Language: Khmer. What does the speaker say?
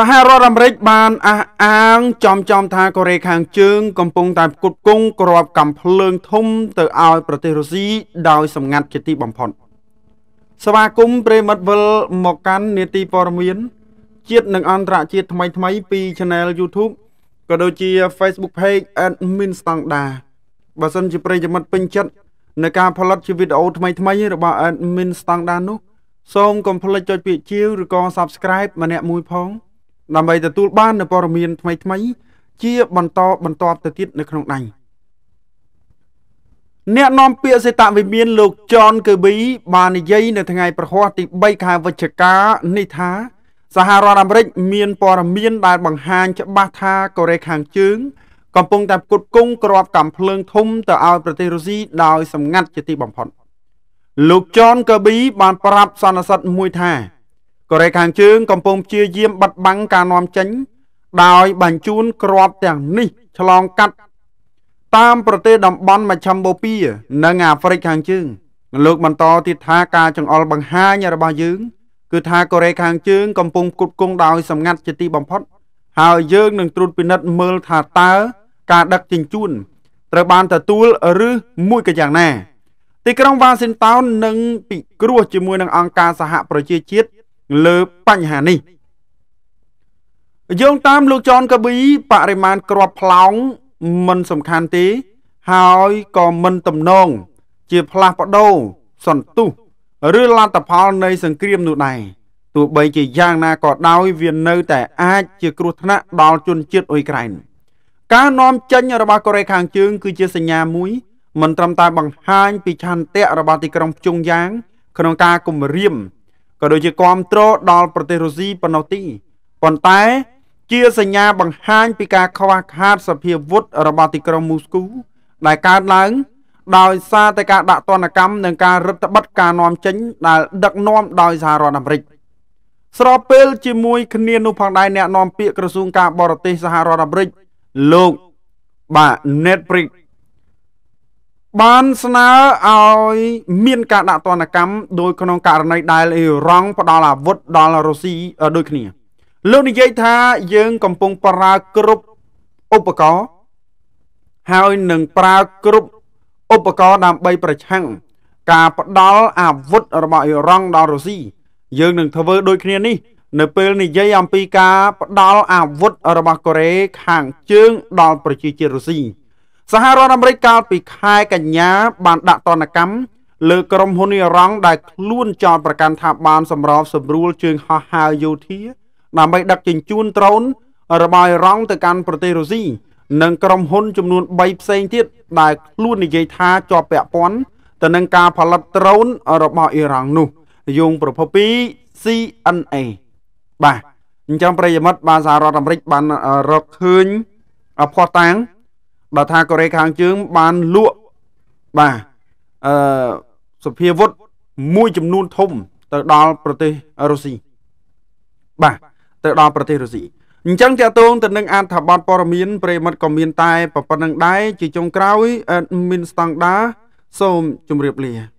សហរដ្ឋអាមេរិកបានអះអាងចំចំថាកូរ៉េខាងជើងកំពុងតែផ្គត់ផ្គង់គ្រាប់កាំភ្លើងធំទៅឲ្យប្រទេសរុស្ស៊ីដោយសម្ងាត់ជាទីបំផុតសមាគមព្រេមិតវិលមកកាន់នេតិព័រមៀនជាតិនិងអន្តរជាតិថ្មីថ្មីពី Channel YouTube ក៏ដូចជា Facebook Page Admin Standard បើសិនជាប្រិយមិត្តពេញចិត្តនៅការផលិតជាវីដេអូថ្មីថ្មីរបស់ Admin Standard នោះសូមកុំភ្លេចចុចពាក្យជាវឬក៏ Subscribe ម្នាក់មួយផង។ដើម្បីទទួលបាននូវព័ត៌មានថ្មីៗជាបន្តបន្តទៅទៀតនៅក្នុងដៃអ្នកនាំពាក្យសេតវិមាន លោកចនកើប៊ីបាននិយាយនៅថ្ងៃប្រហ័សទី3ខែវិច្ឆិកានេះថាសហរដ្ឋអាមេរិក មានព័ត៌មានដែលបង្ហាញច្បាស់ថាកូរ៉េខាងជើង កំពុងតែផ្គត់ផ្គង់គ្រាប់កាំភ្លើងធំទៅឲ្យប្រទេសរុស្ស៊ីដោយសម្ងាត់ជាទីបំផុតលោកចនកើប៊ីបានប្រាប់សន្និសីទមួយថាកូរ៉េខាងជើង កំពុងព្យាយាមបិទបាំងការនាំចេញ ដោយបញ្ជូនគ្រាប់ទាំងនេះឆ្លងកាត់តាមប្រទេសតំបន់មជ្ឈិមបូព៌ានិងអាហ្វ្រិកខាងជើងលោកបន្តទៀតថាការចង្អុលបង្ហាញរបស់យើងគឺថាកូរ៉េខាងជើងកំពុងគុតគង់ដោយសម្ងាត់ជាទីបំផុត ហើយយើងនឹងត្រួតពិនិត្យមើលថាតើការដឹកជញ្ជូនត្រូវបានទទួលឬមួយក៏យ៉ាងណា ទីក្រុងវ៉ាស៊ីនតោននឹងពិគ្រោះជាមួយនឹងអង្គការសហប្រជាជាតិលើបញ្ហានេះយោងតាមលោកចនកប៊ីបរិមាណក្របផ្លោងមិនសំខាន់ទេ ហើយក៏មិនទំនងជាផ្លាស់ប្ដូរសន្ទុះឬលទ្ធផលនៃ សង្គ្រាមនោះដែរទោះបីជាយ៉ាងណាក៏ដោយវានៅតែអាចជាគ្រោះថ្នាក់ដល់ជនជាតិអ៊ុយក្រែនការនាំចេញរបស់កូរ៉េខាងជើងគឺជាសញ្ញាមួយ មិនត្រឹមតែបង្ហាញ ពីឆន្ទៈរបស់ទីក្រុងភ្ជុងយ៉ាង ក្នុងការគម្រាមក៏ដូចជាគ្រប់គ្រងដល់ប្រទេសរុស្ស៊ីប៉ុណ្ណោះទីប៉ុន្តែជាសញ្ញា បង្ហាញពីការខ្វះខាតសភាវុធរបស់ទីក្រុងមូស្គូ ដែលកើតឡើង ដោយសារតែការដាក់ទណ្ឌកម្មនិងការរឹតបន្តឹងការនាំចេញដែលដឹកនាំដោយសហរដ្ឋអាមេរិកស្របពេលជាមួយគ្នានោះផងដែរអ្នកនាំពាក្យក្រសួងការបរទេសសហរដ្ឋអាមេរិកលោកបាទ Netflix បានស្នើឲ្យ មានការដាក់ទណ្ឌកម្មដោយក្នុងករណីដែលអ៊ីរ៉ង់ផ្ដល់អាវុធដល់រុស្ស៊ីដូចគ្នាលោកនិយាយថាយើង កំពុងប្រើគ្រប់ឧបករណ៍ហើយនឹងប្រើគ្រប់ឧបករណ៍ដើម្បីប្រឆាំងការ ផ្ដល់អាវុធរបស់អ៊ីរ៉ង់ដល់រុស្ស៊ីយើងនឹងធ្វើដូចគ្នានេះ នៅពេលនិយាយអំពីការផ្ដល់អាវុធរបស់កូរ៉េខាង ជើង ដល់ប្រជាជាតិរុស្ស៊ីសហរដ្ឋអាមេរិកកាលពីខែកញ្ញា បានដាក់ទណ្ឌកម្មលើក្រុមហ៊ុនអ៊ីរ៉ង់ដែលខ្លួនចោទប្រកាន់ថាបានសម្របសម្រួលជើងហោះហើរយោធាដើម្បីដឹកជញ្ជូនដ្រូនរបស់អ៊ីរ៉ង់ទៅកាន់ប្រទេសរុស្ស៊ីនិងក្រុមហ៊ុនចំនួន3ផ្សេងទៀតដែលខ្លួននិយាយថាជាប់ពាក់ព័ន្ធទៅនឹងការផលិតដ្រូន របស់អ៊ីរ៉ង់នោះយោងប្រភព2 CNA បាទអញ្ចឹងប្រិយមិត្តបានសហរដ្ឋអាមេរិកបានរកឃើញផោះតាំងបើថាកូរ៉េខាងជើងបានលក់បាទអឺសភាវុធមួយចំនួនធំ ទៅដល់ប្រទេសរុស្ស៊ីបាទទៅដល់ប្រទេសរុស្ស៊ីអញ្ចឹងតកតងទៅនឹងអត្ថបទព័រមៀនប្រិមិត្តក៏មានតែប៉ុណ្្នឹងដែរជាចុងក្រោយអេដមីនស្តង់ដាសូមជម្រាបលា